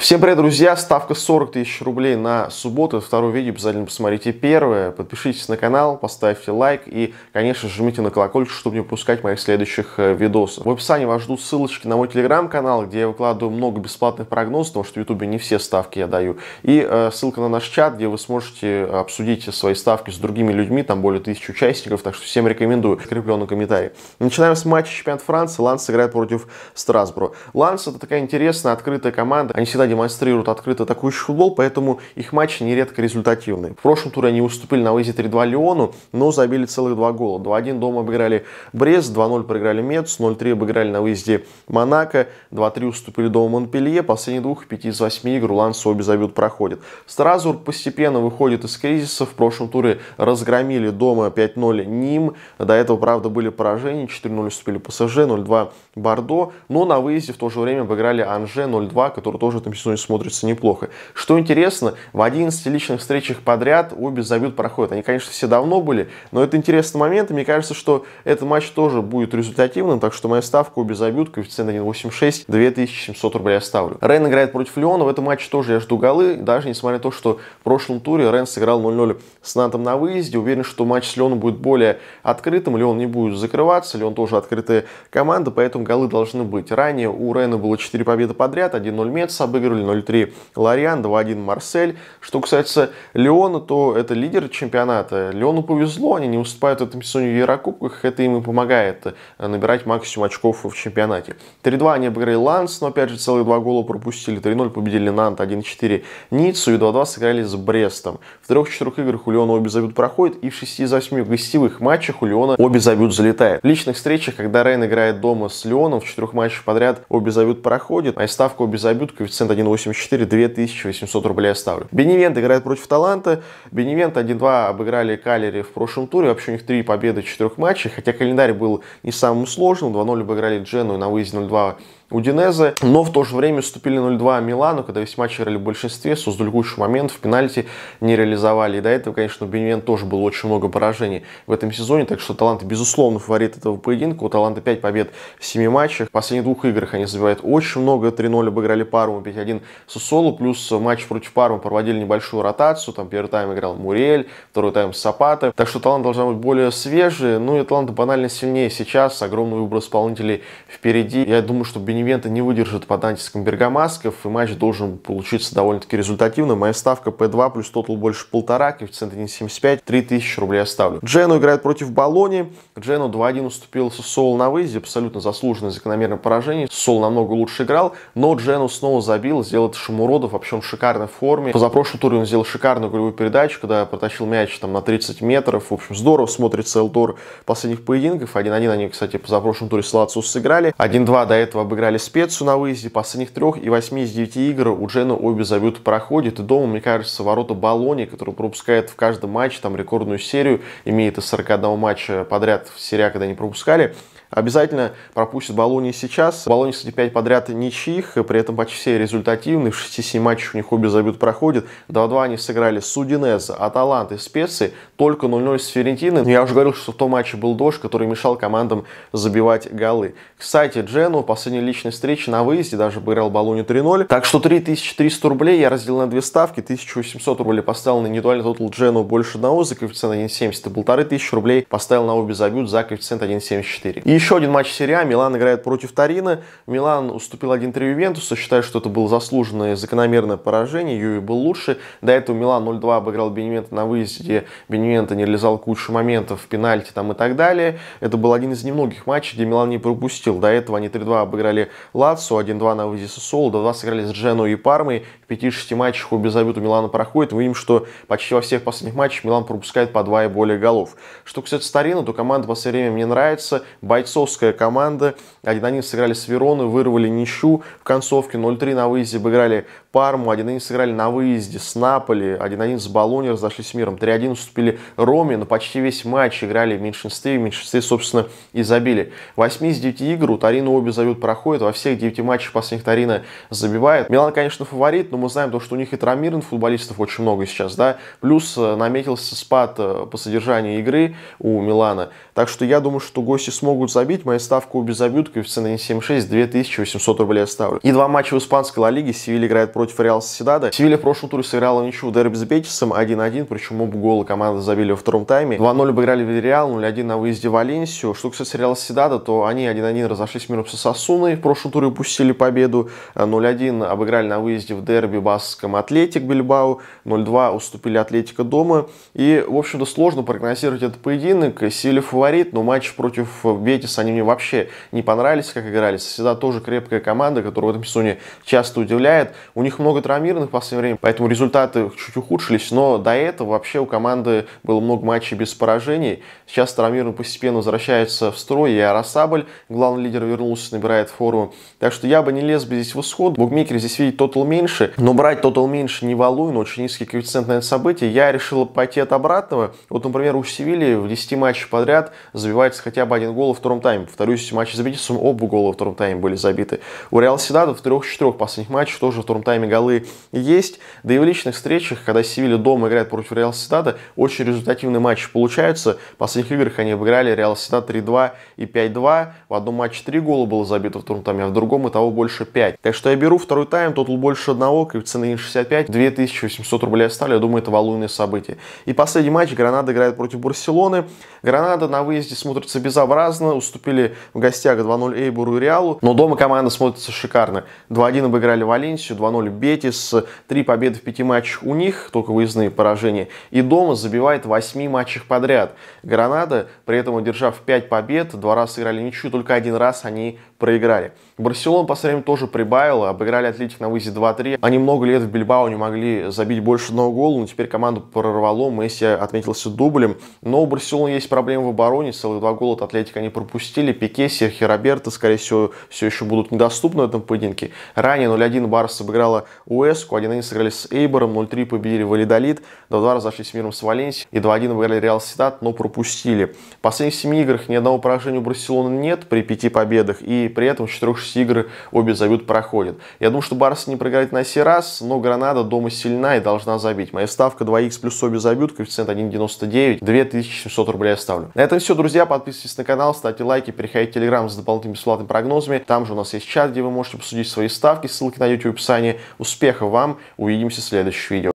Всем привет, друзья! Ставка 40 тысяч рублей на субботу. Второе видео обязательно посмотрите первое. Подпишитесь на канал, поставьте лайк и, конечно, жмите на колокольчик, чтобы не пропускать моих следующих э, видосов. В описании вас ждут ссылочки на мой телеграм-канал, где я выкладываю много бесплатных прогнозов, потому что в ютубе не все ставки я даю. И э, ссылка на наш чат, где вы сможете обсудить свои ставки с другими людьми, там более тысячи участников, так что всем рекомендую. Закрепленный комментарий. Начинаем с матча чемпионат Франции. Ланс играет против Страсбурга. Ланс это такая интересная, открытая команда. Они всегда демонстрируют открыто такой футбол, поэтому их матчи нередко результативные. В прошлом туре они уступили на выезде 3-2 Леону, но забили целых два гола. 2-1 дома обыграли Брест, 2-0 проиграли Мец, 0-3 обыграли на выезде Монако, 2-3 уступили дома Монпелье. Последних двух 5 из 8 игр Уланцы обе забьют проходит. Стразур постепенно выходит из кризиса. В прошлом туре разгромили дома 5-0 Ним. До этого, правда, были поражения. 4-0 уступили ПСЖ, 0-2 Бордо. Но на выезде в то же время обыграли Анже 0-2, который тоже там зачастую смотрится неплохо. Что интересно, в 11 личных встречах подряд обе забьют проходят. Они, конечно, все давно были, но это интересный момент, и мне кажется, что этот матч тоже будет результативным, так что моя ставка обе забьют, коэффициент 1.86, 2700 рублей я ставлю. Рен играет против Леона, в этом матче тоже я жду голы, даже несмотря на то, что в прошлом туре Рен сыграл 0-0 с Нантом на выезде, уверен, что матч с Леоном будет более открытым, Леон не будет закрываться, Леон тоже открытая команда, поэтому голы должны быть. Ранее у Рена было 4 победы подряд, 1-0 Мец обыграл финишировали 0-3 Лориан, 2-1 Марсель. Что касается Леона, то это лидер чемпионата. Леону повезло, они не уступают в этом сезоне в Еврокубках, это им и помогает э, набирать максимум очков в чемпионате. 3-2 они обыграли Ланс, но опять же целые два гола пропустили. 3-0 победили Нант, 1-4 Ниццу и 2-2 сыграли с Брестом. В трех-четырех играх у Леона обе забьют проходит, и в 6 из 8 гостевых матчах у Леона обе забьют залетает. В личных встречах, когда Рейн играет дома с Леоном, в четырех матчах подряд обе забьют проходит, а и ставка обе забьют, коэффициент 1.84, 2800 рублей я ставлю. Беневент играет против Таланта. Беневент 1-2 обыграли Калери в прошлом туре. Вообще у них 3 победы в 4 матчах. Хотя календарь был не самым сложным. 2-0 обыграли Джену и на выезде 0-2 Удинезе, но в то же время вступили 0-2 Милану, когда весь матч играли в большинстве, создали кучу в пенальти не реализовали. И до этого, конечно, у Бенвен тоже было очень много поражений в этом сезоне, так что талант безусловно, фаворит этого поединка. У Таланта 5 побед в 7 матчах. В последних двух играх они забивают очень много. 3-0 обыграли Парму 5-1 Сусолу, плюс матч против Пармы проводили небольшую ротацию. Там первый тайм играл Мурель, второй тайм Сапата. Так что Талант должна быть более свежий, ну и Талант банально сильнее сейчас. Огромный выбор исполнителей впереди. Я думаю, что Бенвен Беневента не выдержит под антиском Бергамасков, и матч должен получиться довольно-таки результативным. Моя ставка P2 плюс тотал больше полтора, коэффициент 1.75, 3000 рублей оставлю. Джену играет против Болони. Джену 2-1 уступил со Сол на выезде, абсолютно заслуженное закономерное поражение. Сол намного лучше играл, но Джену снова забил, сделал это Шамуродов, вообще он в шикарной форме. Позапрошлый тур он сделал шикарную голевую передачу, когда протащил мяч там на 30 метров. В общем, здорово смотрится Элтор последних поединков. 1-1 они, кстати, позапрошлом туре с Лациус сыграли. 1-2 до этого обыграли играли спецу на выезде, последних трех и восьми из девяти игр у Джена обе забьют проходит. И дома, мне кажется, ворота Болони, который пропускает в каждом матче там рекордную серию, имеет из 41 матча подряд в серия, когда не пропускали, Обязательно пропустит Болония сейчас. Болония, кстати, 5 подряд ничьих, при этом почти все результативные. В 6-7 матчах у них обе забьют проходят. 2-2 они сыграли с Удинезо, Аталантой, Специи, только 0-0 с Ферентиной. Я уже говорил, что в том матче был дождь, который мешал командам забивать голы. Кстати, Джену последняя личная встреча на выезде даже выиграл Болонию 3-0. Так что 3300 рублей я разделил на две ставки. 1800 рублей поставил на индивидуальный тотал Джену больше одного за коэффициент 1.70. И 1500 рублей поставил на обе забьют за коэффициент 1.74. И еще один матч серии А. Милан играет против Торино. Милан уступил 1-3 Ювентусу. Считаю, что это было заслуженное закономерное поражение. Юви был лучше. До этого Милан 0-2 обыграл Беневента на выезде. Беневента не реализовал кучу моментов, пенальти там и так далее. Это был один из немногих матчей, где Милан не пропустил. До этого они 3-2 обыграли Лацо, 1-2 на выезде Сосоло, 2-2 сыграли с Джену и Пармой. В 5-6 матчах обе забит у Милана проходит. Мы видим, что почти во всех последних матчах Милан пропускает по 2 и более голов. Что касается Торино, то команда в последнее время мне нравится. Байт бойцовская команда. Один-1 сыграли с Вероны, вырвали ничью в концовке. 0-3 на выезде обыграли Парму. 1-1 сыграли на выезде с Наполи. 1-1 с Болони разошлись с миром. 3-1 уступили Роме, но почти весь матч играли в меньшинстве. В меньшинстве, собственно, и забили. В 8 из 9 игр у Тарина обе зовет проходит. Во всех 9 матчах последних Тарина забивает. Милан, конечно, фаворит, но мы знаем то, что у них и травмирован футболистов очень много сейчас. да. Плюс э, наметился спад э, по содержанию игры у Милана. Так что я думаю, что гости смогут забить забить, моя ставка у безобидков в цене 7.6 2800 рублей оставлю. И два матча в испанской Ла Лиге. Севилья играет против Реал Соседада. Севилья в прошлом туре сыграла ничью в дерби с Бетисом 1-1, причем оба гола команды забили во втором тайме. 2-0 обыграли в Реал, 0-1 на выезде в Валенсию. Что касается Реал Соседада, то они 1-1 разошлись миром со Сосуной. В прошлом туре упустили победу. 0-1 обыграли на выезде в дерби баском Атлетик Бильбау 0-2 уступили Атлетика дома. И, в общем-то, сложно прогнозировать этот поединок. Севилья фаворит, но матч против Бетиса Мемфис, они мне вообще не понравились, как играли. Всегда тоже крепкая команда, которая в этом сезоне часто удивляет. У них много травмированных в последнее время, поэтому результаты чуть ухудшились, но до этого вообще у команды было много матчей без поражений. Сейчас травмированные постепенно возвращаются в строй, и Арасабль, главный лидер, вернулся, набирает форму. Так что я бы не лез бы здесь в исход. Букмекеры здесь видят тотал меньше, но брать тотал меньше не валуй, но очень низкий коэффициент на это событие. Я решил пойти от обратного. Вот, например, у Севильи в 10 матчах подряд забивается хотя бы один гол, в втором тайме. Повторюсь, матчи за Бетисом оба гола во втором тайме были забиты. У Реал Седада в трех-четырех последних матчах тоже в втором тайме голы есть. Да и в личных встречах, когда Севилья дома играет против Реал Седада, очень результативные матчи получаются. В последних играх они выиграли Реал Седад 3-2 и 5-2. В одном матче три гола было забито в втором тайме, а в другом и того больше 5. Так что я беру второй тайм, тотал больше одного, коэффициент 1,65, 2800 рублей оставлю. Я думаю, это валуйное событие. И последний матч Гранада играет против Барселоны. Гранада на выезде смотрится безобразно, уступили в гостях 2-0 Эйбуру и Реалу, но дома команда смотрится шикарно. 2-1 обыграли Валенсию, 2-0 Бетис, 3 победы в 5 матчах у них, только выездные поражения, и дома забивает в 8 матчах подряд. Гранада, при этом одержав 5 побед, два раза сыграли ничью, только один раз они проиграли. Барселона по сравнению тоже прибавила, обыграли Атлетик на выезде 2-3. Они много лет в Бильбао не могли забить больше одного гола, но теперь команду прорвало, Месси отметился дублем. Но у Барселоны есть проблемы в обороне, целых два гола от Атлетика они пропустили пропустили. Пике, Серхи Роберто, скорее всего, все еще будут недоступны в этом поединке. Ранее 0-1 Барс обыграла Уэску, 1-1 сыграли с Эйбором, 0-3 победили Валидолит, 2-2 разошлись с миром с Валенсией и 2-1 выиграли Реал Ситат, но пропустили. В последних 7 играх ни одного поражения у Барселоны нет при 5 победах, и при этом в 4-6 игр обе забьют проходят. Я думаю, что Барс не проиграет на сей раз, но Гранада дома сильна и должна забить. Моя ставка 2х плюс обе забьют, коэффициент 1,99, 2700 рублей я ставлю. На этом все, друзья, подписывайтесь на канал, ставьте ставьте лайки, переходите в Телеграм с дополнительными бесплатными прогнозами. Там же у нас есть чат, где вы можете обсудить свои ставки, ссылки найдете в описании. Успехов вам, увидимся в следующем видео.